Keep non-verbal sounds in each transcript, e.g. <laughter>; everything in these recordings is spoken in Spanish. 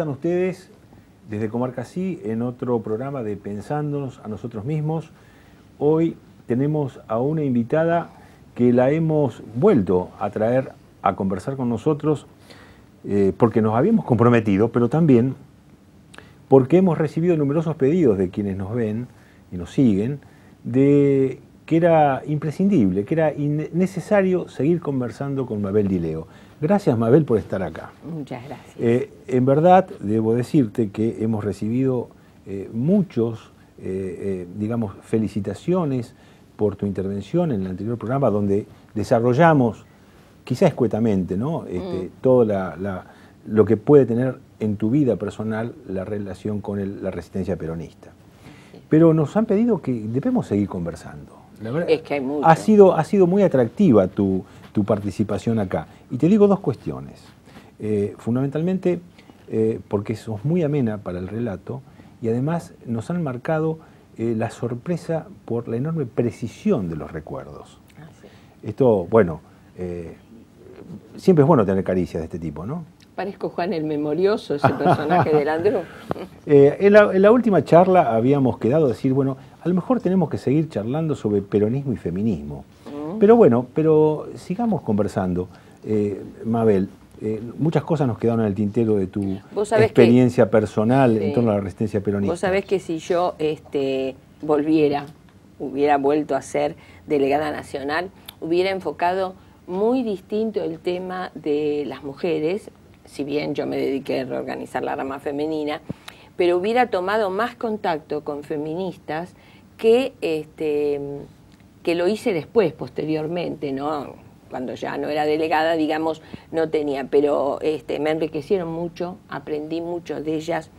están ustedes desde Comarca Sí en otro programa de Pensándonos a nosotros mismos? Hoy tenemos a una invitada que la hemos vuelto a traer a conversar con nosotros eh, porque nos habíamos comprometido, pero también porque hemos recibido numerosos pedidos de quienes nos ven y nos siguen, de que era imprescindible, que era necesario seguir conversando con Mabel Dileo. Gracias, Mabel, por estar acá. Muchas gracias. Eh, en verdad, debo decirte que hemos recibido eh, muchos, eh, digamos, felicitaciones por tu intervención en el anterior programa, donde desarrollamos, quizás escuetamente, ¿no? Este, mm. Todo lo que puede tener en tu vida personal la relación con la resistencia peronista. Pero nos han pedido que debemos seguir conversando. es que hay mucho. Ha sido, ha sido muy atractiva tu, tu participación acá. Y te digo dos cuestiones. Eh, fundamentalmente, eh, porque sos muy amena para el relato y además nos han marcado eh, la sorpresa por la enorme precisión de los recuerdos. Ah, Esto, bueno, siempre es bueno tener caricias de este tipo, ¿no? Parezco Juan el Memorioso, ese personaje del Andrés. <laughs> en, en, la, última charla habíamos quedado a decir, bueno, a lo mejor tenemos que seguir charlando sobre peronismo y feminismo. Pero bueno, pero sigamos conversando. Eh, Mabel, eh, muchas cosas nos quedaron en el tintero de tu experiencia personal en torno a la resistencia peronista. Vos sabés que si yo este, volviera, hubiera vuelto a ser delegada nacional, hubiera enfocado muy distinto el tema de las mujeres, si bien yo me dediqué a reorganizar la rama femenina, pero hubiera tomado más contacto con feministas que este, que lo hice después, posteriormente, ¿no? Cuando ya no era delegada, digamos, no tenía, pero este, me enriquecieron mucho, aprendí mucho de ellas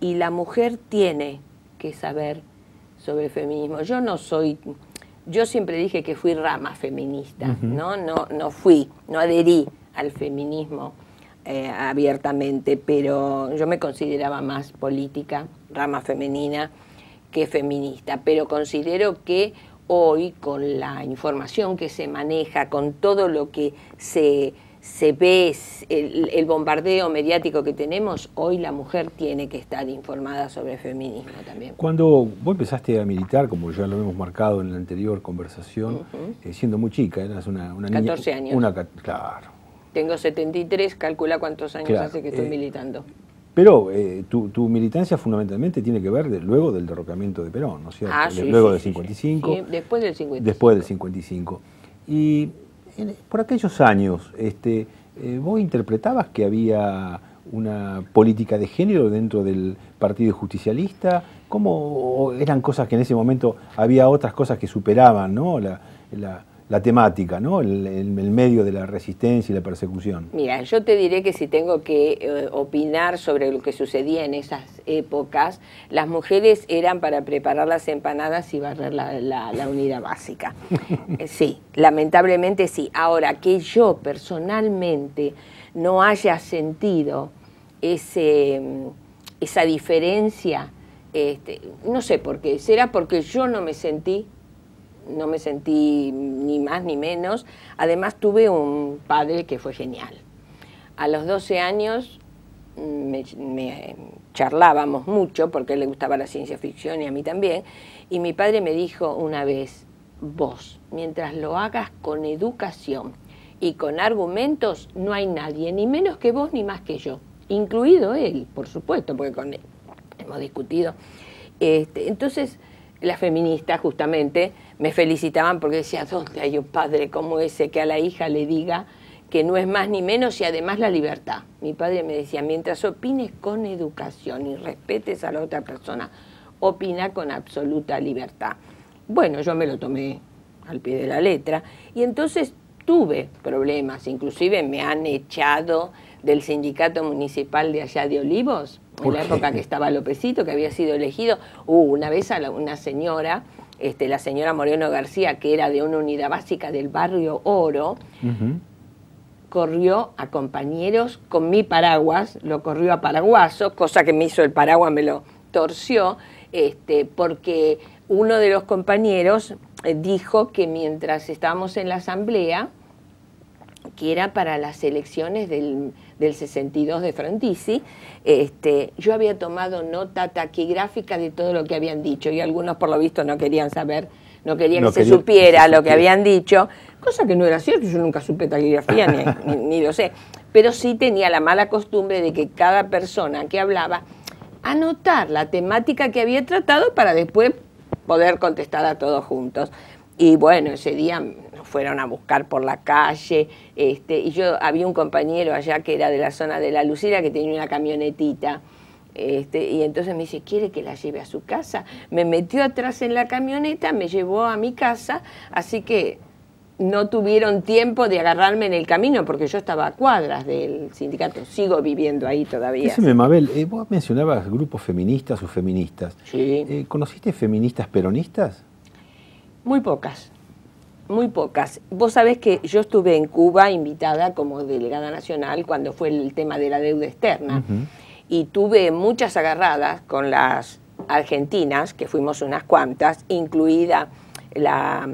y la mujer tiene que saber sobre el feminismo. Yo no soy, yo siempre dije que fui rama feminista, ¿no? No, no fui, no adherí al feminismo eh, abiertamente, pero yo me consideraba más política, rama femenina, que feminista, pero considero que hoy, con la información que se maneja, con todo lo que se, se ve, el, el, bombardeo mediático que tenemos, hoy la mujer tiene que estar informada sobre el feminismo también. Cuando vos empezaste a militar, como ya lo hemos marcado en la anterior conversación, eh, siendo muy chica, eras una, una 14 años. Una, claro. Tengo 73, calcula cuántos años hace que estoy eh, militando. Pero eh, tu, militancia fundamentalmente tiene que ver luego del derrocamiento de Perón, ¿no es cierto? Ah, luego del 55. después del 55. Después del 55. Y por aquellos años, este, eh, ¿vos interpretabas que había una política de género dentro del Partido Justicialista? ¿Cómo eran cosas que en ese momento había otras cosas que superaban ¿no? la la temática, ¿no? El, medio de la resistencia y la persecución. Mira, yo te diré que si tengo que eh, opinar sobre lo que sucedía en esas épocas, las mujeres eran para preparar las empanadas y barrer la, la unidad básica. <laughs> Eh, sí, lamentablemente sí. Ahora, que yo personalmente no haya sentido ese, esa diferencia, este, no sé por qué, será porque yo no me sentí no me sentí ni más ni menos. Además tuve un padre que fue genial. A los 12 años mm, me, charlábamos mucho porque le gustaba la ciencia ficción y a mí también. Y mi padre me dijo una vez, vos, mientras lo hagas con educación y con argumentos, no hay nadie, ni menos que vos ni más que yo, incluido él, por supuesto, porque con él hemos discutido. Este, entonces, la feminista justamente me felicitaban porque decía, ¿dónde hay un padre como ese que a la hija le diga que no es más ni menos y además la libertad? Mi padre me decía, mientras opines con educación y respetes a la otra persona, opina con absoluta libertad. Bueno, yo me lo tomé al pie de la letra y entonces tuve problemas, inclusive me han echado del sindicato municipal de allá de Olivos, en la época que estaba Lópezito que había sido elegido, una vez a una señora este, la señora Moreno García, que era de una unidad básica del barrio Oro, corrió a compañeros con mi paraguas, lo corrió a paraguaso, cosa que me hizo el paraguas, me lo torció, este, porque uno de los compañeros eh, dijo que mientras estábamos en la asamblea, que era para las elecciones del del 62 de Frontisi, este, yo había tomado nota taquigráfica de todo lo que habían dicho y algunos por lo visto no querían saber, no querían que se supiera lo que habían dicho, cosa que no era cierto, yo nunca supe taquigrafía <laughs> ni, ni lo sé, pero sí tenía la mala costumbre de que cada persona que hablaba anotar la temática que había tratado para después poder contestar a todos juntos. Y bueno, ese día fueron a buscar por la calle. Este, y yo había un compañero allá que era de la zona de La Lucira que tenía una camionetita. Este, y entonces me dice, ¿quiere que la lleve a su casa? Me metió atrás en la camioneta, me llevó a mi casa, así que no tuvieron tiempo de agarrarme en el camino porque yo estaba a cuadras del sindicato, sigo viviendo ahí todavía. Mabel, eh, vos mencionabas grupos feministas o feministas. Sí. Eh, ¿Conociste feministas peronistas? Muy pocas muy pocas. Vos sabés que yo estuve en Cuba invitada como delegada nacional cuando fue el tema de la deuda externa y tuve muchas agarradas con las argentinas, que fuimos unas cuantas, incluida la,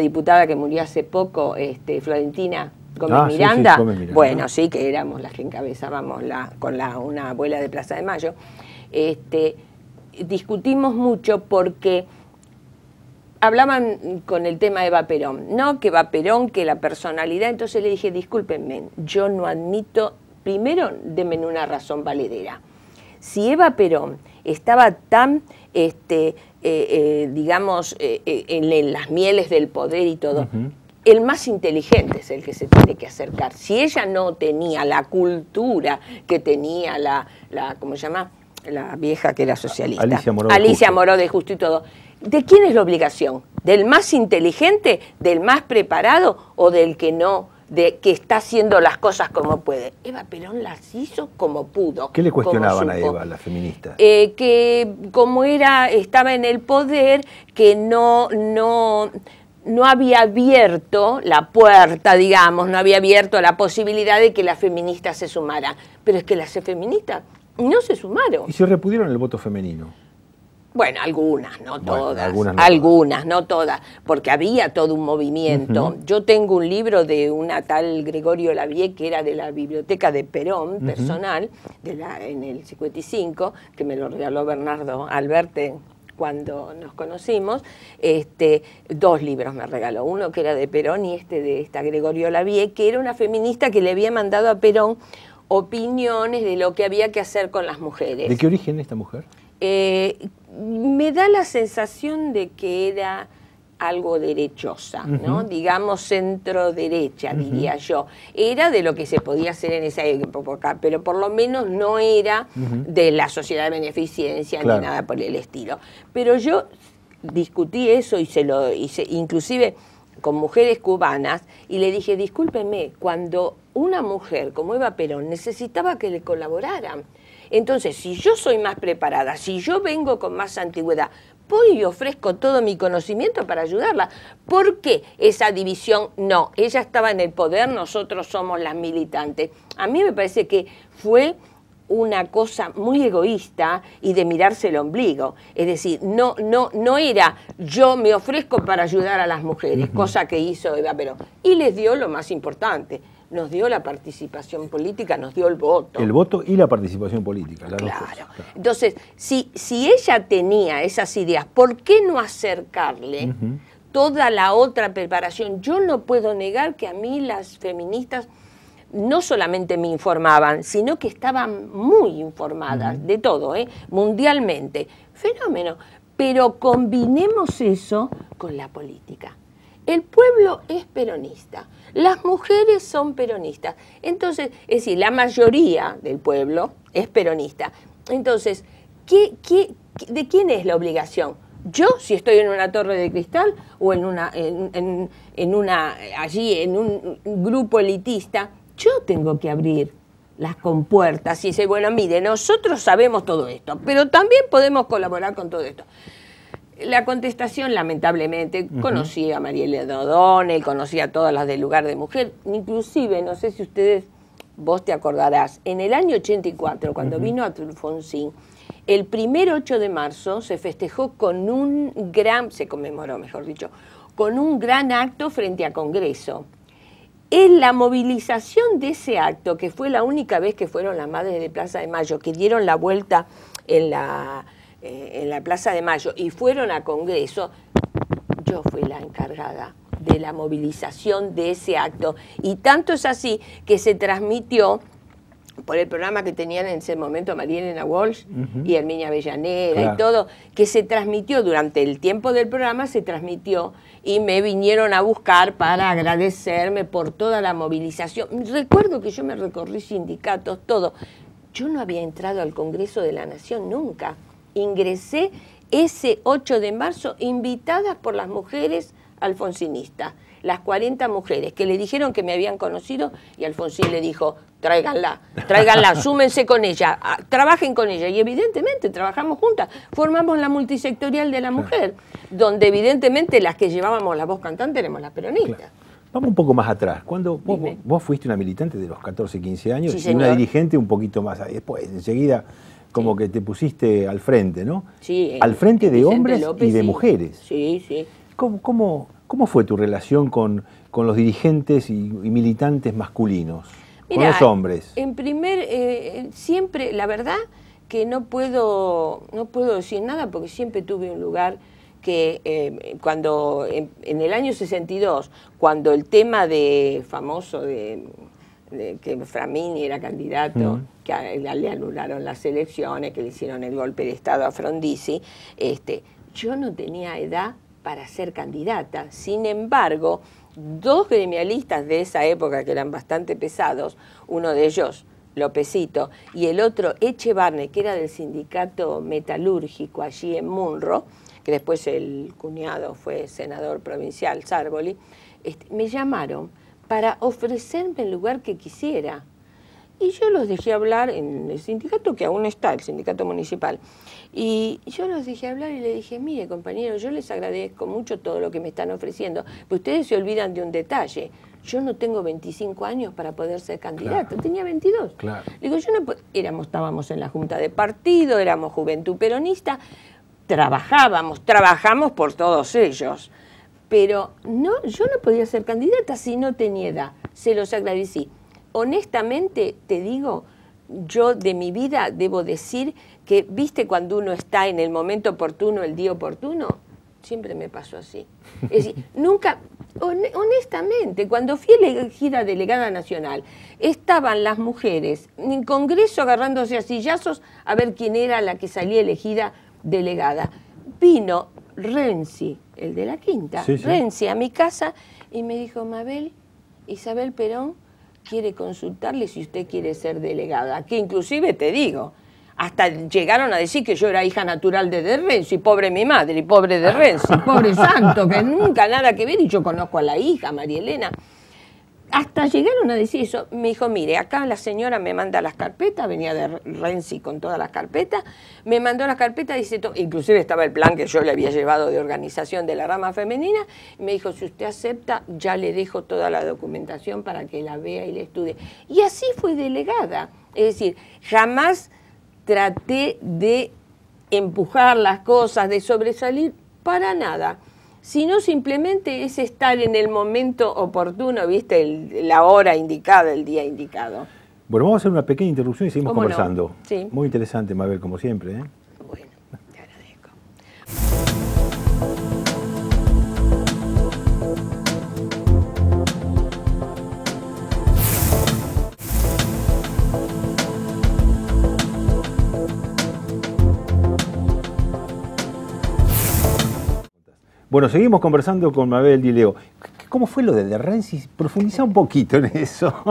diputada que murió hace poco, este, Florentina Gómez, ah, Miranda. Bueno, sí, que éramos las que encabezábamos con la, una abuela de Plaza de Mayo. Este, discutimos mucho porque hablaban con el tema de Eva Perón, ¿no? Que Eva Perón, que la personalidad. Entonces le dije, discúlpenme, yo no admito, primero, denme una razón valedera. Si Eva Perón estaba tan, este, eh, eh, digamos, eh, en, las mieles del poder y todo, el más inteligente es el que se tiene que acercar. Si ella no tenía la cultura que tenía la, la ¿cómo se llama? la vieja que era socialista. Alicia Moró. Alicia Moró de Justo y todo. ¿de quién es la obligación? ¿Del más inteligente, del más preparado o del que no, de que está haciendo las cosas como puede? Eva Perón las hizo como pudo. ¿Qué le cuestionaban a Eva, la feminista? Eh, que como era, estaba en el poder, que no, no, no había abierto la puerta, digamos, no había abierto la posibilidad de que la feminista se sumara. Pero es que las feministas no se sumaron. Y se repudieron el voto femenino. Bueno, algunas, no todas. Algunas no, todas. porque había todo un movimiento. Yo tengo un libro de una tal Gregorio Lavie, que era de la biblioteca de Perón, personal, de la, en el 55, que me lo regaló Bernardo Alberte cuando nos conocimos, este, dos libros me regaló, uno que era de Perón y este de esta Gregorio Lavie, que era una feminista que le había mandado a Perón opiniones de lo que había que hacer con las mujeres. ¿De qué origen esta mujer? Eh, me da la sensación de que era algo derechosa, ¿no? digamos centro derecha, diría yo. Era de lo que se podía hacer en esa época, pero por lo menos no era de la sociedad de beneficencia ni nada por el estilo. Pero yo discutí eso y se lo hice, inclusive con mujeres cubanas, y le dije, discúlpeme, cuando una mujer como Eva Perón necesitaba que le colaboraran, entonces, si yo soy más preparada, si yo vengo con más antigüedad, voy y ofrezco todo mi conocimiento para ayudarla. ¿Por qué esa división? No, ella estaba en el poder, nosotros somos las militantes. A mí me parece que fue una cosa muy egoísta y de mirarse el ombligo. Es decir, no, no, no era yo me ofrezco para ayudar a las mujeres, cosa que hizo Eva Perón. Y les dio lo más importante, nos dio la participación política, nos dio el voto. El voto y la participación política. claro. Entonces, si, si ella tenía esas ideas, ¿por qué no acercarle? toda la otra preparación. Yo no puedo negar que a mí las feministas no solamente me informaban, sino que estaban muy informadas de todo, ¿eh? mundialmente. Fenómeno. Pero combinemos eso con la política. El pueblo es peronista las mujeres son peronistas. Entonces, es decir, la mayoría del pueblo es peronista. Entonces, ¿qué, de quién es la obligación? Yo, si estoy en una torre de cristal o en una, en, una, allí en un grupo elitista, yo tengo que abrir las compuertas y decir, bueno, mire, nosotros sabemos todo esto, pero también podemos colaborar con todo esto. La contestación, lamentablemente, conocía conocí a Mariela Dodone, conocí a todas las del lugar de mujer, inclusive, no sé si ustedes, vos te acordarás, en el año 84, cuando vino a Trufonsín, el primer 8 de marzo se festejó con un gran, se conmemoró, mejor dicho, con un gran acto frente a Congreso. En la movilización de ese acto, que fue la única vez que fueron las madres de Plaza de Mayo, que dieron la vuelta en la eh, en la Plaza de Mayo y fueron a Congreso, yo fui la encargada de la movilización de ese acto. Y tanto es así que se transmitió por el programa que tenían en ese momento Marielena Walsh y Herminia Avellaneda y todo, que se transmitió durante el tiempo del programa, se transmitió y me vinieron a buscar para agradecerme por toda la movilización. Recuerdo que yo me recorrí sindicatos, todo. Yo no había entrado al Congreso de la Nación nunca ingresé ese 8 de marzo invitadas por las mujeres alfonsinistas, las 40 mujeres que le dijeron que me habían conocido y Alfonsín le dijo, tráiganla, tráiganla, <laughs> súmense con ella, trabajen con ella. Y evidentemente trabajamos juntas, formamos la multisectorial de la mujer, donde evidentemente las que llevábamos la voz cantante éramos las peronistas. Vamos un poco más atrás. Cuando vos, fuiste una militante de los 14, 15 años y una dirigente un poquito más. Después, enseguida como que te pusiste al frente, ¿no? Sí. Eh, al frente de hombres y de mujeres. Sí, sí. ¿Cómo, fue tu relación con, los dirigentes y, militantes masculinos? con los hombres. En primer, eh, siempre, la verdad que no puedo, no puedo decir nada porque siempre tuve un lugar que eh, cuando en, en, el año 62, cuando el tema de famoso de que Framini era candidato, mm. que le anularon las elecciones, que le hicieron el golpe de Estado a Frondizi, este, yo no tenía edad para ser candidata. Sin embargo, dos gremialistas de esa época que eran bastante pesados, uno de ellos, Lopecito, y el otro, Echevarne, que era del sindicato metalúrgico allí en Munro, que después el cuñado fue senador provincial, Sárboli, este, me llamaron para ofrecerme el lugar que quisiera. Y yo los dejé hablar en el sindicato, que aún está, el sindicato municipal. Y yo los dejé hablar y le dije, mire compañeros, yo les agradezco mucho todo lo que me están ofreciendo, pero ustedes se olvidan de un detalle. Yo no tengo 25 años para poder ser candidato, tenía 22. Digo, yo no éramos, estábamos en la junta de partido, éramos juventud peronista, trabajábamos, trabajamos por todos ellos. Pero no, yo no podía ser candidata si no tenía edad, se los agradecí. Honestamente te digo, yo de mi vida debo decir que, viste, cuando uno está en el momento oportuno, el día oportuno, siempre me pasó así. Es decir, <laughs> nunca, honestamente, cuando fui elegida delegada nacional, estaban las mujeres en Congreso agarrándose a sillazos a ver quién era la que salía elegida delegada. Vino Renzi, el de la quinta, Renzi a mi casa y me dijo, Mabel, Isabel Perón quiere consultarle si usted quiere ser delegada, que inclusive te digo, hasta llegaron a decir que yo era hija natural de, de Renzi, pobre mi madre, y pobre de Renzi, pobre santo, que nunca nada que ver, y yo conozco a la hija, María Elena hasta llegaron a decir eso. Me dijo, mire, acá la señora me manda las carpetas, venía de Renzi con todas las carpetas, me mandó las carpetas, dice, inclusive estaba el plan que yo le había llevado de organización de la rama femenina, me dijo, si usted acepta, ya le dejo toda la documentación para que la vea y la estudie. Y así fue delegada. Es decir, jamás traté de empujar las cosas, de sobresalir, para nada sino simplemente es estar en el momento oportuno, viste, la hora indicada, el día indicado. Bueno, vamos a hacer una pequeña interrupción y seguimos conversando. Muy interesante, Mabel, como siempre. ¿eh? Bueno, seguimos conversando con Mabel Leo. ¿Cómo fue lo de Renzi? Profundiza un poquito en eso. <laughs>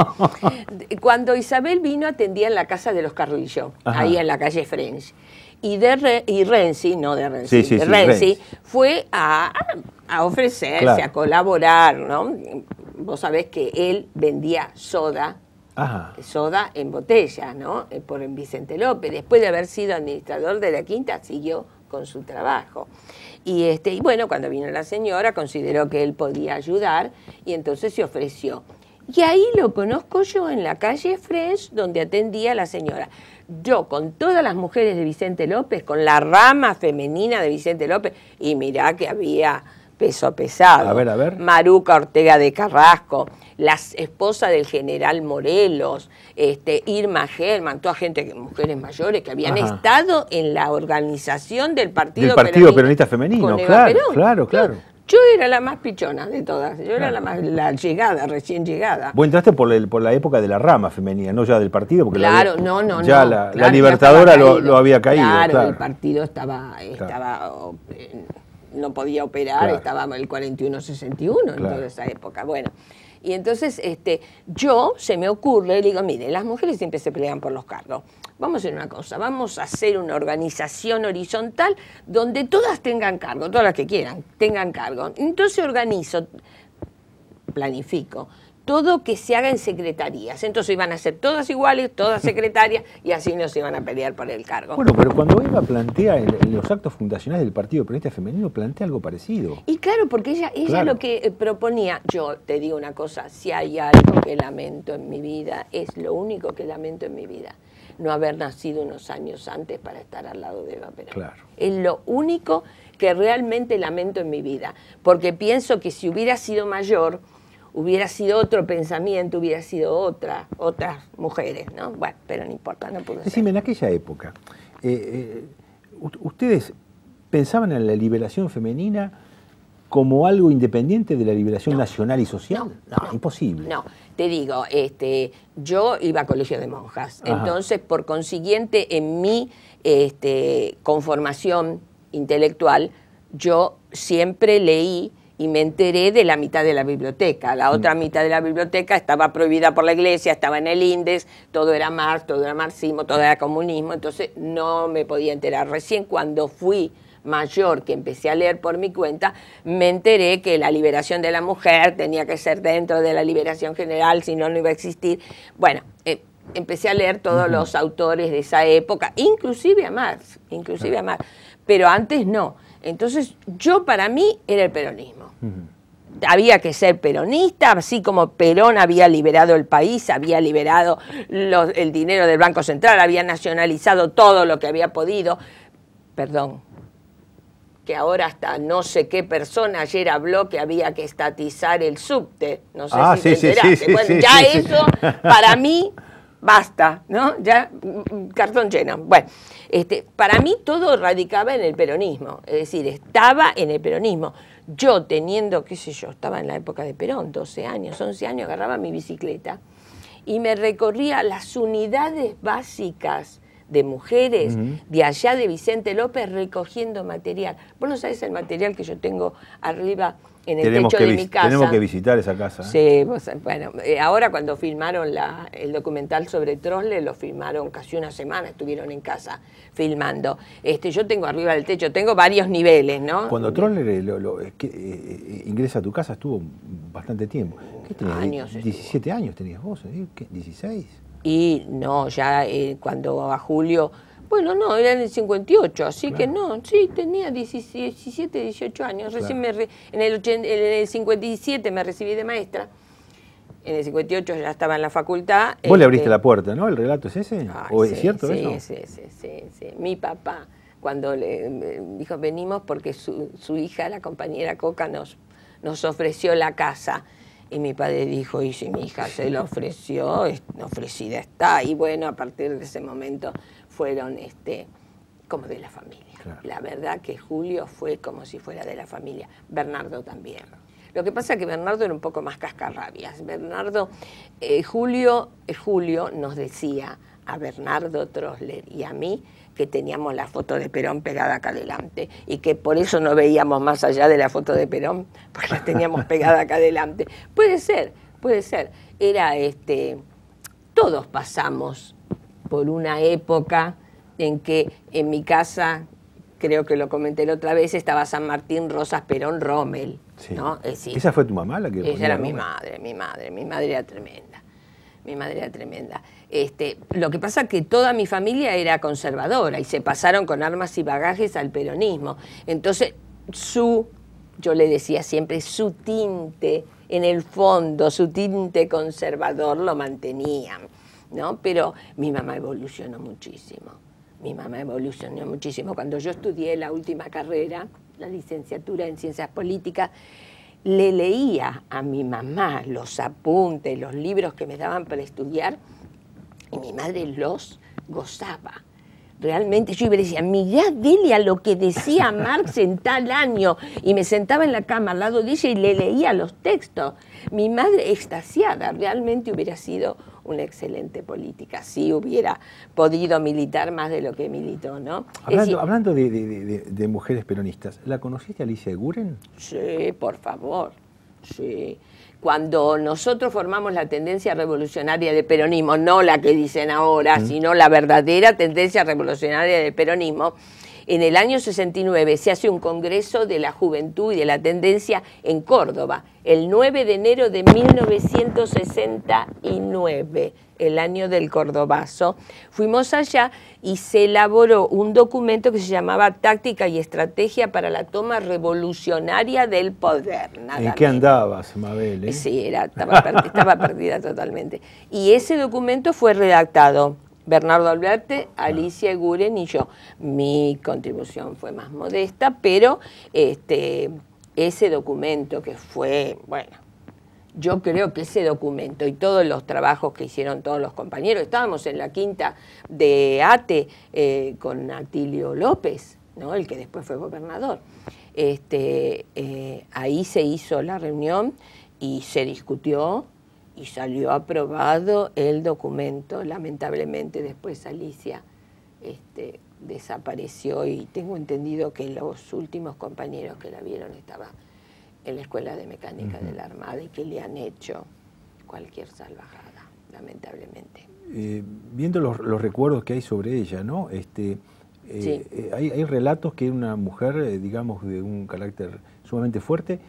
Cuando Isabel vino, atendía en la casa de los Carrillo, ahí en la calle French. Y, de Renzi, no de Renzi, fue a, ofrecerse, a colaborar, ¿no? Vos sabés que él vendía soda soda en botella, ¿no? Eh, por Vicente López. Después de haber sido administrador de la Quinta, siguió con su trabajo. Y, este, y bueno, cuando vino la señora, consideró que él podía ayudar y entonces se ofreció. Y ahí lo conozco yo en la calle Fresh, donde atendía la señora. Yo con todas las mujeres de Vicente López, con la rama femenina de Vicente López, y mirá que había peso pesado. A ver, a ver. Maruca Ortega de Carrasco, la esposa del general Morelos, este, Irma Germán, toda gente, mujeres mayores que habían estado en la organización del Partido, del partido Peronista, Femenino. Claro, claro, claro, Yo era la más pichona de todas, yo era la más la llegada, recién llegada. Vos entraste por, el, por la época de la rama femenina, no ya del partido, porque la no, no, ya la, Libertadora lo, había caído. Claro, el partido estaba, estaba oh, no podía operar, estábamos en el 41-61 en toda esa época. Bueno, y entonces este, yo se me ocurre, digo, mire, las mujeres siempre se pelean por los cargos. Vamos a hacer una cosa, vamos a hacer una organización horizontal donde todas tengan cargo, todas las que quieran, tengan cargo. Entonces organizo, planifico todo que se haga en secretarías. Entonces iban a ser todas iguales, todas <laughs> secretarias, y así no se iban a pelear por el cargo. Bueno, pero cuando Eva plantea los actos fundacionales del Partido Peronista Femenino, plantea algo parecido. Y claro, porque ella, ella lo que eh, proponía, yo te digo una cosa, si hay algo que lamento en mi vida, es lo único que lamento en mi vida, no haber nacido unos años antes para estar al lado de Eva Perón. Claro. Es lo único que realmente lamento en mi vida, porque pienso que si hubiera sido mayor, hubiera sido otro pensamiento, hubiera sido otra, otras mujeres, ¿no? Bueno, pero no importa, no pudo Decime, en aquella época, eh, eh, ¿ustedes pensaban en la liberación femenina como algo independiente de la liberación nacional y social? No, imposible. No, te digo, este, yo iba a colegio de monjas, entonces por consiguiente en mi este, conformación intelectual yo siempre leí y me enteré de la mitad de la biblioteca. La otra mm. mitad de la biblioteca estaba prohibida por la iglesia, estaba en el INDES, todo era Marx, todo era marxismo, todo era comunismo, entonces no me podía enterar. Recién cuando fui mayor que empecé a leer por mi cuenta, me enteré que la liberación de la mujer tenía que ser dentro de la liberación general, si no, no iba a existir. Bueno, eh, empecé a leer todos los autores de esa época, inclusive a Marx, inclusive a Marx, pero antes no. Entonces, yo para mí era el peronismo. Había que ser peronista, así como Perón había liberado el país, había liberado el dinero del Banco Central, había nacionalizado todo lo que había podido. Perdón, que ahora hasta no sé qué persona ayer habló que había que estatizar el subte. No sé ah, si sí, ya eso, para mí, basta, ¿no? Ya, mm, cartón lleno. Bueno, este, para mí todo radicaba en el peronismo, es decir, estaba en el peronismo. Yo teniendo, qué sé yo, estaba en la época de Perón, 12 años, 11 años, agarraba mi bicicleta y me recorría las unidades básicas de mujeres de allá de Vicente López recogiendo material. Vos no sabés el material que yo tengo arriba en el tenemos techo de mi casa. Tenemos que visitar esa casa. ¿eh? Sí, pues, bueno, eh, ahora cuando filmaron la, el documental sobre Trosle, lo filmaron casi una semana, estuvieron en casa filmando. Este, yo tengo arriba del techo, tengo varios niveles, ¿no? Cuando Trosle eh, ingresa a tu casa estuvo bastante tiempo. ¿Qué 17 años tenías vos, ¿16? Y no, ya cuando a Julio bueno, no, era en el 58, así que no, sí, tenía 17, 18 años. Recién en, el 57 me recibí de maestra. En el 58 ya estaba en la facultad. Vos le este, abriste la puerta, ¿no? ¿El relato es ese? ¿O es cierto sí, Sí, sí, sí, Mi papá, cuando le dijo venimos porque su, hija, la compañera Coca, nos, nos ofreció la casa. Y mi padre dijo, y si mi hija se la ofreció, ofrecida está. Y bueno, a partir de ese momento fueron este, como de la familia. La verdad que Julio fue como si fuera de la familia, Bernardo también. Lo que pasa es que Bernardo era un poco más cascarrabias. Bernardo, eh, Julio, eh, Julio nos decía a Bernardo Trosler y a mí que teníamos la foto de Perón pegada acá adelante y que por eso no veíamos más allá de la foto de Perón, porque la teníamos <laughs> pegada acá adelante. Puede ser, puede ser. Era este, todos pasamos por una época en que en mi casa, creo que lo comenté la otra vez, estaba San Martín, Rosas, Perón, Rommel. ¿Esa fue tu mamá la que Esa era mi madre, mi madre, mi madre era tremenda. Mi madre era tremenda. Este, lo que pasa es que toda mi familia era conservadora y se pasaron con armas y bagajes al peronismo. Entonces, su, yo le decía siempre, su tinte, en el fondo, su tinte conservador lo mantenían. ¿no? Pero mi mamá evolucionó muchísimo. Mi mamá evolucionó muchísimo. Cuando yo estudié la última carrera, la licenciatura en ciencias políticas, le leía a mi mamá los apuntes, los libros que me daban para estudiar, y mi madre los gozaba. Realmente yo iba y decía, mirá, a lo que decía Marx en tal año. Y me sentaba en la cama al lado de ella y le leía los textos. Mi madre, extasiada, realmente hubiera sido una excelente política, si hubiera podido militar más de lo que militó, ¿no? Hablando, hablando de, mujeres peronistas, ¿la conociste Alicia Guren? Sí, por favor, sí. Cuando nosotros formamos la tendencia revolucionaria del peronismo, no la que dicen ahora, sino la verdadera tendencia revolucionaria del peronismo, en el año 69 se hace un congreso de la juventud y de la tendencia en Córdoba, el 9 de enero de 1969, el año del Cordobazo. Fuimos allá y se elaboró un documento que se llamaba Táctica y Estrategia para la Toma Revolucionaria del Poder. ¿En qué andabas, Mabel? Eh? Sí, estaba perdida totalmente. Y ese documento fue redactado Bernardo Alberte, Alicia Guren y yo. Mi contribución fue más modesta, pero este, ese documento que fue, bueno, yo creo que ese documento y todos los trabajos que hicieron todos los compañeros, estábamos en la quinta de ATE eh, con Atilio López, ¿no? el que después fue gobernador. Este, eh, ahí se hizo la reunión y se discutió y salió aprobado el documento. Lamentablemente después Alicia este, desapareció y tengo entendido que los últimos compañeros que la vieron estaba en la Escuela de Mecánica de la Armada y que le han hecho cualquier salvajada, lamentablemente. Eh, viendo los, recuerdos que hay sobre ella, ¿no? Este, eh, eh, hay, hay, relatos que una mujer, digamos, de un carácter sumamente fuerte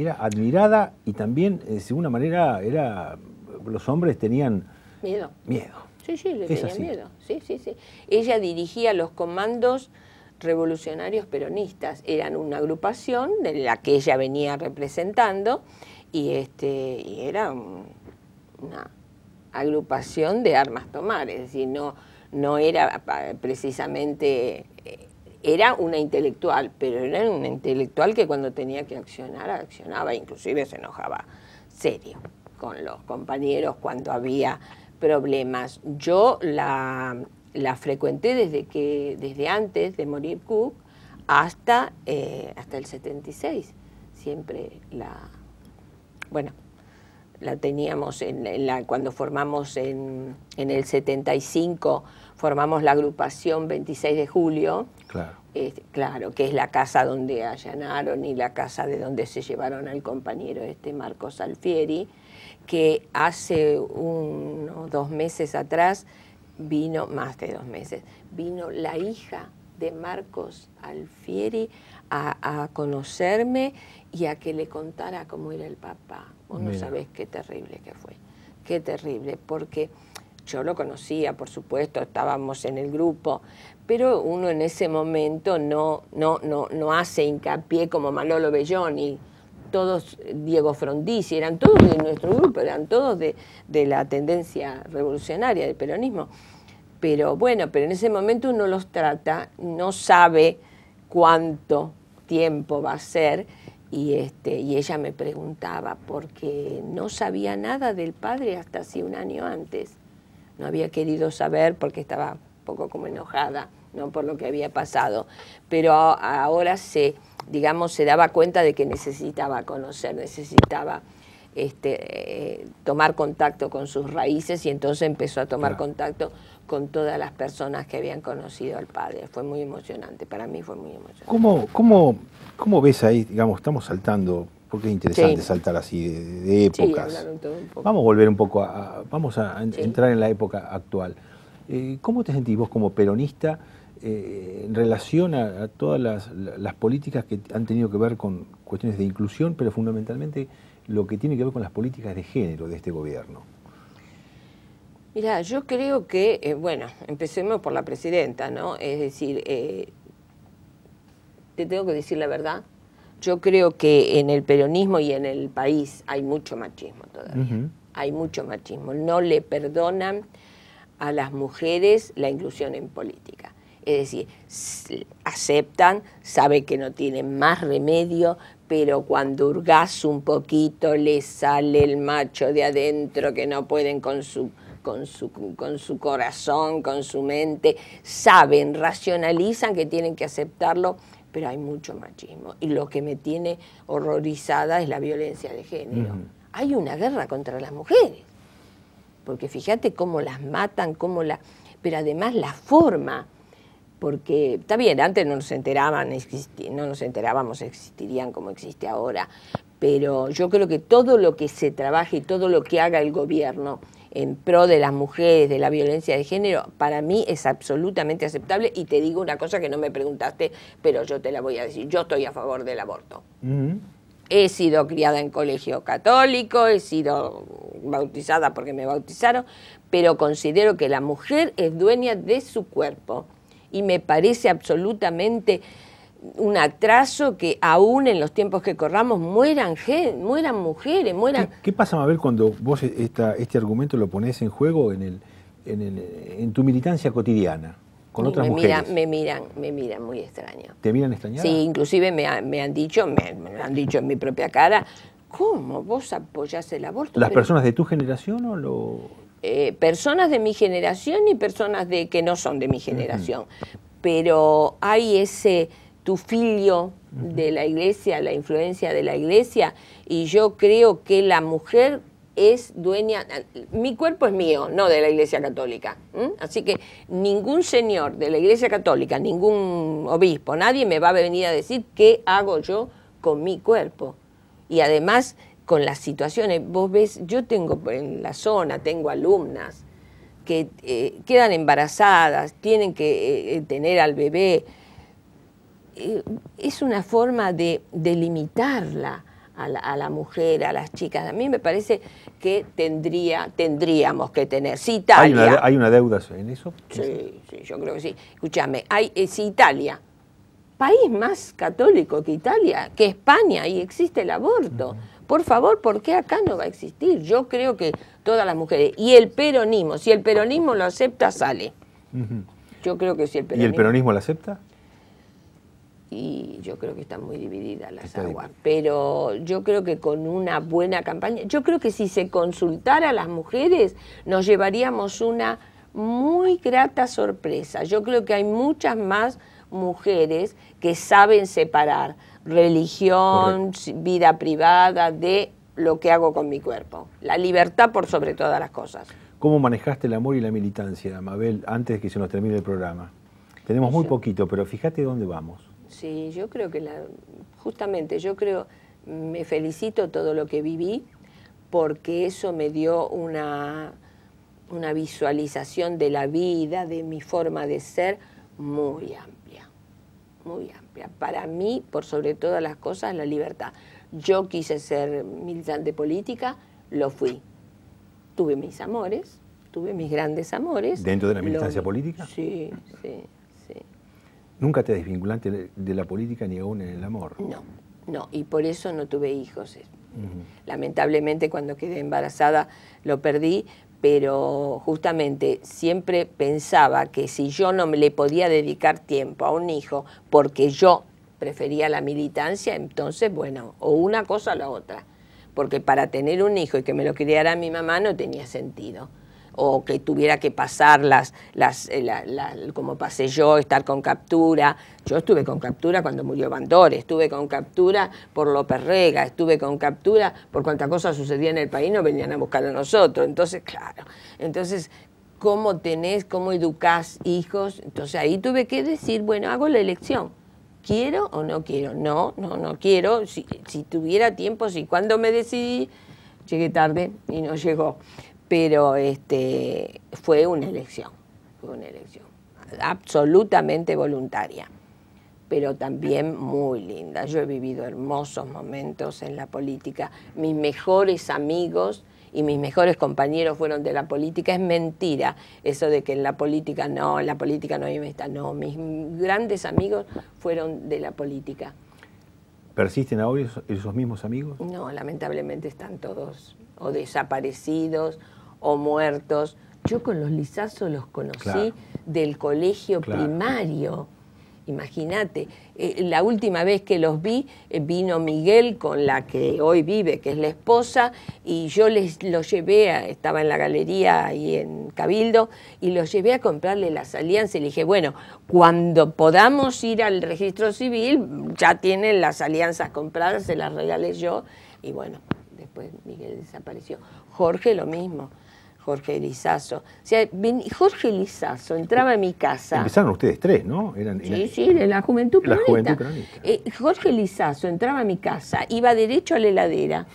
era admirada y también, eh, de alguna manera, era los hombres tenían miedo. Sí, sí, le tenían miedo. Ella dirigía los comandos revolucionarios peronistas. Eran una agrupación de la que ella venía representando y este era una agrupación de armas tomar, es decir, no, no era precisamente eh, era una intelectual, pero era una intelectual que cuando tenía que accionar, accionaba, inclusive se enojaba serio con los compañeros cuando había problemas. Yo la, la frecuenté desde, que, desde antes de morir Cook hasta, eh, hasta el 76. Siempre la... Bueno, la teníamos cuando formamos en el 75, formamos la agrupación 26 de julio, Claro. Este, claro, que es la casa donde allanaron y la casa de donde se llevaron al compañero este Marcos Alfieri, que hace unos dos meses atrás vino, más de dos meses, vino la hija de Marcos Alfieri a, a conocerme y a que le contara cómo era el papá. Vos no sabés qué terrible que fue, qué terrible, porque yo lo conocía, por supuesto, estábamos en el grupo, pero uno en ese momento no, no, hace hincapié como Manolo y todos Diego Frondizi, eran todos de nuestro grupo, eran todos de, la tendencia revolucionaria del peronismo. Pero bueno, pero en ese momento uno los trata, no sabe cuánto tiempo va a ser, y, este, y ella me preguntaba porque no sabía nada del padre hasta así un año antes no había querido saber porque estaba un poco como enojada ¿no? por lo que había pasado. Pero ahora se, digamos, se daba cuenta de que necesitaba conocer, necesitaba este, eh, tomar contacto con sus raíces y entonces empezó a tomar contacto con todas las personas que habían conocido al padre. Fue muy emocionante, para mí fue muy emocionante. ¿Cómo, cómo ves ahí, digamos, estamos saltando porque es interesante saltar así de, épocas. Vamos a volver un poco a, vamos a entrar en la época actual. Eh, ¿Cómo te sentís vos como peronista eh, en relación a, todas las, políticas que han tenido que ver con cuestiones de inclusión, pero fundamentalmente lo que tiene que ver con las políticas de género de este gobierno? Mira, yo creo que, eh, bueno, empecemos por la presidenta, ¿no? Es decir, te tengo que decir la verdad, yo creo que en el peronismo y en el país hay mucho machismo todavía. Hay mucho machismo. No le perdonan a las mujeres la inclusión en política. Es decir, aceptan, saben que no tienen más remedio, pero cuando hurgas un poquito les sale el macho de adentro que no pueden con su, con su, con su corazón, con su mente, saben, racionalizan que tienen que aceptarlo pero hay mucho machismo. Y lo que me tiene horrorizada es la violencia de género. Hay una guerra contra las mujeres, porque fíjate cómo las matan, cómo la... pero además la forma, porque está bien, antes no nos enteraban, no nos enterábamos, existirían como existe ahora, pero yo creo que todo lo que se trabaje y todo lo que haga el gobierno en pro de las mujeres, de la violencia de género, para mí es absolutamente aceptable y te digo una cosa que no me preguntaste, pero yo te la voy a decir, yo estoy a favor del aborto. He sido criada en colegio católico, he sido bautizada porque me bautizaron, pero considero que la mujer es dueña de su cuerpo y me parece absolutamente un atraso que aún en los tiempos que corramos mueran, mueran mujeres, mueran... ¿Qué, pasa, Mabel, cuando vos eh, esta, este argumento lo pones en juego en, el, en, tu militancia cotidiana? Con otras me Miran, me miran, me miran muy extraño. ¿Te miran extrañado? Sí, inclusive me, han dicho, me, han dicho en mi propia cara, ¿cómo vos apoyás el aborto? ¿Las personas de tu generación o lo...? Eh, personas de mi generación y personas de que no son de mi generación. Pero hay ese tu filio de la iglesia, la influencia de la iglesia, y yo creo que la mujer es dueña, mi cuerpo es mío, no de la Iglesia Católica. Así que ningún señor de la Iglesia Católica, ningún obispo, nadie me va a venir a decir qué hago yo con mi cuerpo. Y además con las situaciones, vos ves, yo tengo en la zona, tengo alumnas que eh, quedan embarazadas, tienen que eh, eh, tener al bebé, eh, es una forma de, delimitarla a la, mujer, a las chicas. A mí me parece que tendría, tendríamos que tener. Si Italia, ¿Hay, una, deuda en eso? Sí, yo creo que sí. Escúchame, hay, eh, si Italia, país más católico que Italia, que España, y existe el aborto. Por favor, ¿por qué acá no va a existir? Yo creo que todas las mujeres. Y el peronismo, si el peronismo lo acepta, sale. Yo creo que si el peronismo. ¿Y el peronismo lo acepta? y yo creo que están muy divididas las aguas. Pero yo creo que con una buena campaña, yo creo que si se consultara a las mujeres, nos llevaríamos una muy grata sorpresa. Yo creo que hay muchas más mujeres que saben separar religión, vida privada de lo que hago con mi cuerpo. La libertad por sobre todas las cosas. ¿Cómo manejaste el amor y la militancia, Mabel, antes de que se nos termine el programa? Tenemos muy poquito, pero fíjate dónde vamos. Sí, yo creo que la, justamente, yo creo, me felicito todo lo que viví porque eso me dio una, una visualización de la vida, de mi forma de ser, muy amplia, muy amplia. Para mí, por sobre todas las cosas, la libertad. Yo quise ser militante política, lo fui. Tuve mis amores, tuve mis grandes amores. ¿Dentro de la militancia política? Sí, sí. Nunca te desvinculaste de la política ni aún en el amor. No, no, y por eso no tuve hijos. Lamentablemente cuando quedé embarazada lo perdí, pero justamente siempre pensaba que si yo no me le podía dedicar tiempo a un hijo porque yo prefería la militancia, entonces bueno, o una cosa o la otra, porque para tener un hijo y que me lo criara mi mamá no tenía sentido o que tuviera que pasar las, eh, como pasé yo, estar con captura. Yo estuve con captura cuando murió Bandor, estuve con captura por López Rega, estuve con captura por cuánta cosa sucedía en el país, no venían a buscar a nosotros. Entonces, claro, entonces cómo tenés, cómo educás hijos. Entonces ahí tuve que decir, bueno, hago la elección. ¿Quiero o no quiero? No, no, no quiero. Si, si tuviera tiempo, si cuando me decidí, llegué tarde y no llegó pero este, fue una elección, fue una elección absolutamente voluntaria, pero también muy linda. Yo he vivido hermosos momentos en la política. Mis mejores amigos y mis mejores compañeros fueron de la política. Es mentira eso de que en la política no, en la política no hay está. No, mis grandes amigos fueron de la política. ¿Persisten ahora esos mismos amigos? No, lamentablemente están todos o desaparecidos o muertos. Yo con los lisazos los conocí del colegio primario. Imagínate, eh, la última vez que los vi, eh, vino Miguel con la que hoy vive, que es la esposa, y yo les los llevé, estaba en la galería ahí en Cabildo, y los llevé a comprarle las alianzas. Y le dije, bueno, cuando podamos ir al registro civil, ya tienen las alianzas compradas, se las regalé yo. Y bueno, después Miguel desapareció. Jorge lo mismo. Jorge Lizazo. O sea, Jorge Lizazo entraba en mi casa. Empezaron ustedes tres, ¿no? Eran, sí, sí, de la Juventud Peronista. Eh, Jorge Lizazo entraba a mi casa, iba derecho a la heladera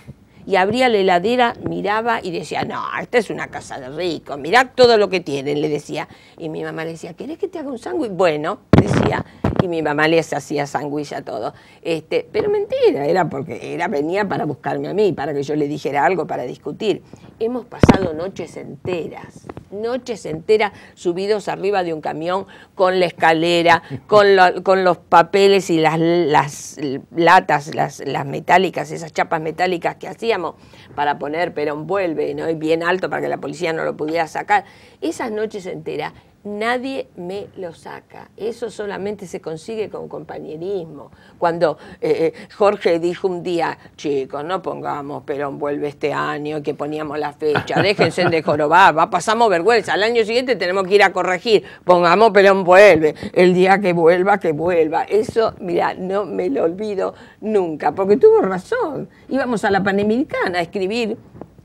y abría la heladera, miraba y decía, no, esta es una casa de ricos, mirá todo lo que tienen, le decía. Y mi mamá le decía, ¿querés que te haga un sándwich? Bueno, decía y mi mamá les hacía sanguilla todo. Este, pero mentira, era porque era, venía para buscarme a mí, para que yo le dijera algo, para discutir. Hemos pasado noches enteras, noches enteras subidos arriba de un camión con la escalera, con, con los papeles y las, las latas, las, las, metálicas, esas chapas metálicas que hacíamos para poner pero vuelve, ¿no? Y bien alto para que la policía no lo pudiera sacar. Esas noches enteras nadie me lo saca. Eso solamente se consigue con compañerismo. Cuando eh, eh, Jorge dijo un día, chicos, no pongamos Perón vuelve este año, que poníamos la fecha, déjense de jorobar, pasamos vergüenza, al año siguiente tenemos que ir a corregir, pongamos Perón vuelve, el día que vuelva, que vuelva. Eso, mira, no me lo olvido nunca, porque tuvo razón. Íbamos a la Panamericana a escribir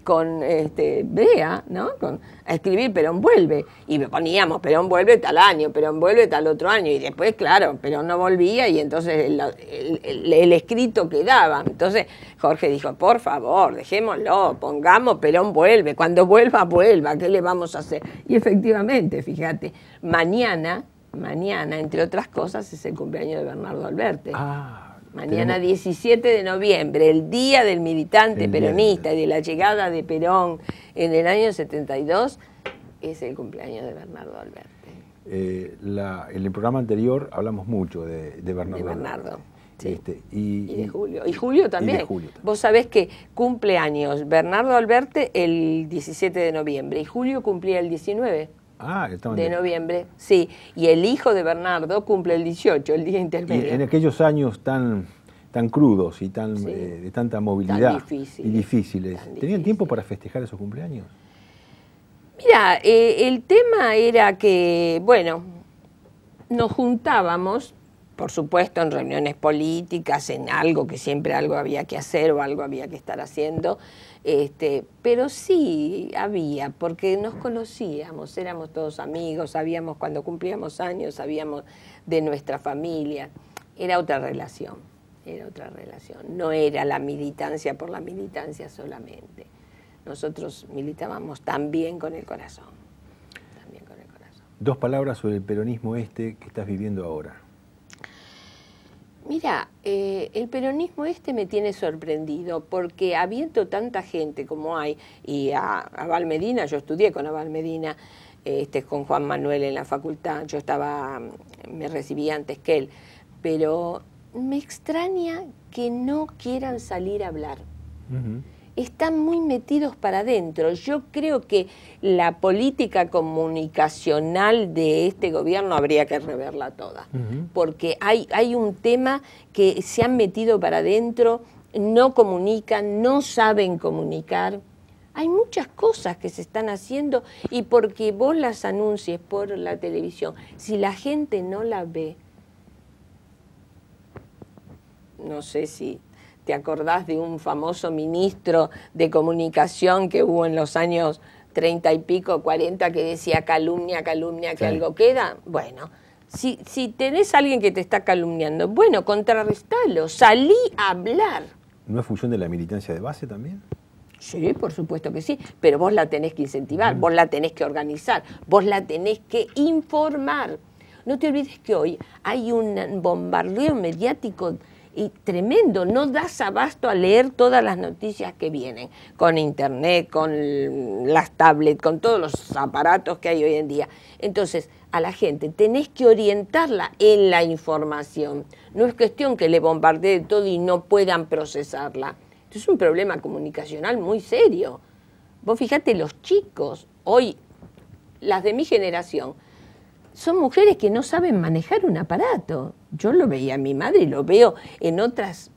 con este, Brea, ¿no? Con, a escribir Perón vuelve. Y poníamos Perón vuelve tal año, Perón vuelve tal otro año. Y después, claro, Perón no volvía y entonces el, escrito quedaba. Entonces Jorge dijo, por favor, dejémoslo, pongamos Perón vuelve. Cuando vuelva, vuelva. ¿Qué le vamos a hacer? Y efectivamente, fíjate, mañana, mañana, entre otras cosas, es el cumpleaños de Bernardo Alberte. Ah. Mañana 17 de noviembre, el día del militante peronista y de la llegada de Perón en el año 72, es el cumpleaños de Bernardo Alberti. Eh, en el programa anterior hablamos mucho de, Bernardo. De Bernardo. Este, y, de Julio. Y Julio también. Vos sabés que cumpleaños Bernardo Alberte el 17 de noviembre y Julio cumplía el 19. Ah, de noviembre, sí. Y el hijo de Bernardo cumple el 18, el día intermedio. Y en aquellos años tan, tan crudos y tan, eh, de tanta movilidad y difíciles, ¿tenían tiempo para festejar esos cumpleaños? Mira, eh, el tema era que, bueno, nos juntábamos, por supuesto, en reuniones políticas, en algo que siempre algo había que hacer o algo había que estar haciendo este, pero sí había, porque nos conocíamos, éramos todos amigos, sabíamos cuando cumplíamos años, sabíamos de nuestra familia. Era otra relación, era otra relación. No era la militancia por la militancia solamente. Nosotros militábamos también con el corazón. También con el corazón. Dos palabras sobre el peronismo este que estás viviendo ahora. Mira, eh, el peronismo este me tiene sorprendido porque habiendo tanta gente como hay, y a, Valmedina, yo estudié con Aval Medina, este, con Juan Manuel en la facultad, yo estaba, me recibí antes que él, pero me extraña que no quieran salir a hablar están muy metidos para adentro. Yo creo que la política comunicacional de este gobierno habría que reverla toda, porque hay, hay un tema que se han metido para adentro, no comunican, no saben comunicar. Hay muchas cosas que se están haciendo y porque vos las anuncies por la televisión, si la gente no la ve, no sé si ¿Te acordás de un famoso ministro de comunicación que hubo en los años 30 y pico, 40, que decía calumnia, calumnia, que algo queda? Bueno, si, si tenés a alguien que te está calumniando, bueno, contrarrestalo, salí a hablar. ¿No es función de la militancia de base también? Sí, por supuesto que sí, pero vos la tenés que incentivar, vos la tenés que organizar, vos la tenés que informar. No te olvides que hoy hay un bombardeo mediático y tremendo, no das abasto a leer todas las noticias que vienen, con internet, con las tablets, con todos los aparatos que hay hoy en día. Entonces, a la gente tenés que orientarla en la información. No es cuestión que le bombardee todo y no puedan procesarla. es un problema comunicacional muy serio. Vos fíjate, los chicos, hoy, las de mi generación, son mujeres que no saben manejar un aparato. Yo lo veía a mi madre y lo veo en otras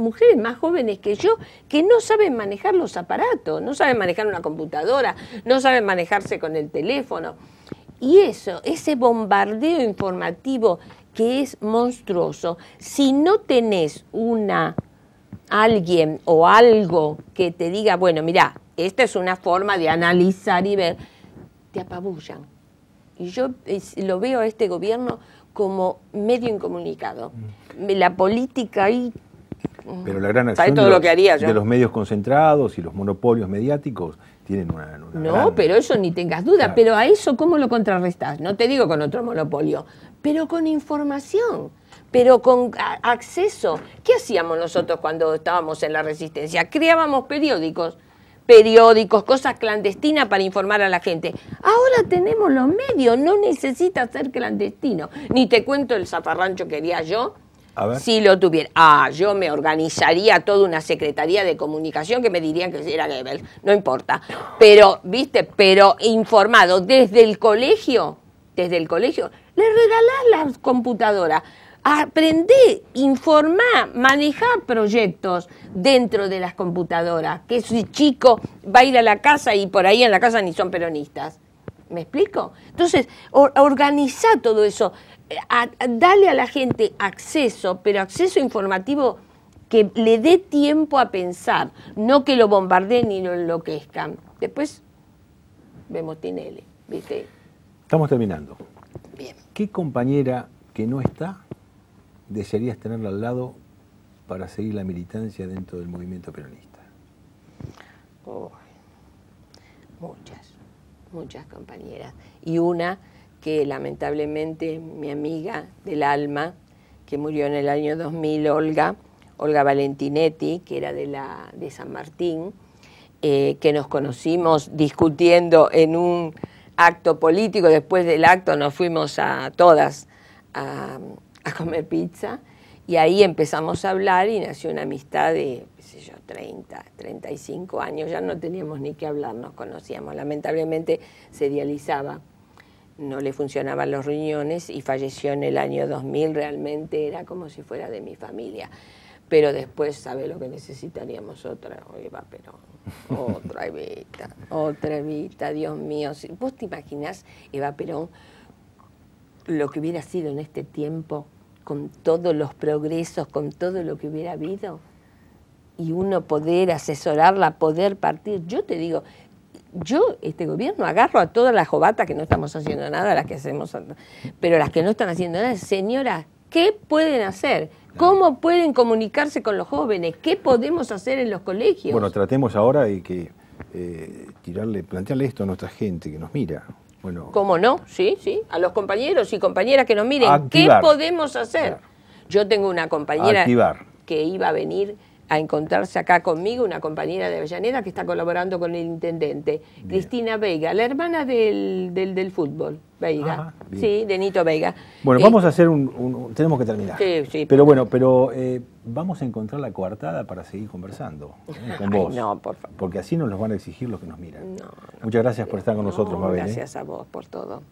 mujeres más jóvenes que yo que no saben manejar los aparatos, no saben manejar una computadora, no saben manejarse con el teléfono. Y eso, ese bombardeo informativo que es monstruoso, si no tenés una alguien o algo que te diga, bueno, mira, esta es una forma de analizar y ver, te apabullan. Y yo lo veo a este gobierno como medio incomunicado. Mm. La política ahí... Mm, pero la gran acción de, los, medios concentrados y los monopolios mediáticos tienen una... no, pero eso ni tengas duda. Pero a eso, ¿cómo lo contrarrestas? No te digo con otro monopolio, pero con información pero con acceso. ¿Qué hacíamos nosotros cuando estábamos en la resistencia? Creábamos periódicos periódicos, cosas clandestinas para informar a la gente. Ahora tenemos los medios, no necesita ser clandestino. Ni te cuento el zafarrancho que haría yo si lo tuviera. Ah, yo me organizaría toda una secretaría de comunicación que me dirían que era Goebbels, no importa. Pero, viste, pero informado desde el colegio, desde el colegio, le regalás las computadoras. Aprender, informar, manejar proyectos dentro de las computadoras, que ese chico va a ir a la casa y por ahí en la casa ni son peronistas. ¿Me explico? Entonces, organizar todo eso, eh, dale a la gente acceso, pero acceso informativo que le dé tiempo a pensar, no que lo bombardeen y lo enloquezcan. Después vemos Tinelli, ¿viste? Estamos terminando. Bien. ¿Qué compañera que no está desearías tenerla al lado para seguir la militancia dentro del movimiento peronista? muchas, muchas compañeras. Y una que lamentablemente mi amiga del alma, que murió en el año 2000, Olga, Olga Valentinetti, que era de, la, de San Martín, eh, que nos conocimos discutiendo en un acto político, después del acto nos fuimos a todas a, comer pizza y ahí empezamos a hablar y nació una amistad de, qué sé yo, 30, 35 años, ya no teníamos ni que hablar, nos conocíamos. Lamentablemente se dializaba, no le funcionaban los riñones y falleció en el año 2000, realmente era como si fuera de mi familia. Pero después, ¿sabe lo que necesitaríamos? Otra Eva pero otra Evita, otra Evita, Dios mío. ¿Vos te imaginas Eva Perón, lo que hubiera sido en este tiempo con todos los progresos, con todo lo que hubiera habido, y uno poder asesorarla, poder partir. Yo te digo, yo, este gobierno, agarro a todas las jovatas que no estamos haciendo nada, las que hacemos, pero las que no están haciendo nada, señora, ¿qué pueden hacer? ¿Cómo pueden comunicarse con los jóvenes? ¿Qué podemos hacer en los colegios? Bueno, tratemos ahora de que eh, tirarle, plantearle esto a nuestra gente que nos mira. Bueno, ¿Cómo no? Sí, sí. A los compañeros y compañeras que nos miren, ¿qué podemos hacer? Yo tengo una compañera que iba a venir a encontrarse acá conmigo, una compañera de Avellaneda que está colaborando con el intendente, Cristina Vega, la hermana del, fútbol, Vega sí, de Nito Vega. Bueno, eh, vamos a hacer un, tenemos que terminar. Pero bueno, pero eh, vamos a encontrar la coartada para seguir conversando eh, con vos. no, por favor. Porque así nos los van a exigir los que nos miran. Muchas gracias por estar con nosotros, Mabel. Gracias a vos por todo.